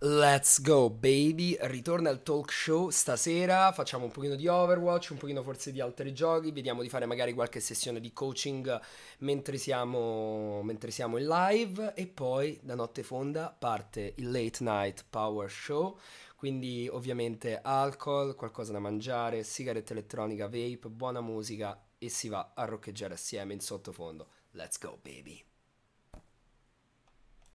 Let's go baby, ritorna il talk show stasera, facciamo un pochino di Overwatch, un pochino forse di altri giochi, vediamo di fare magari qualche sessione di coaching mentre siamo, mentre siamo in live e poi da notte fonda parte il late night power show, quindi ovviamente alcol, qualcosa da mangiare, sigaretta elettronica, vape, buona musica e si va a roccheggiare assieme in sottofondo. Let's go baby.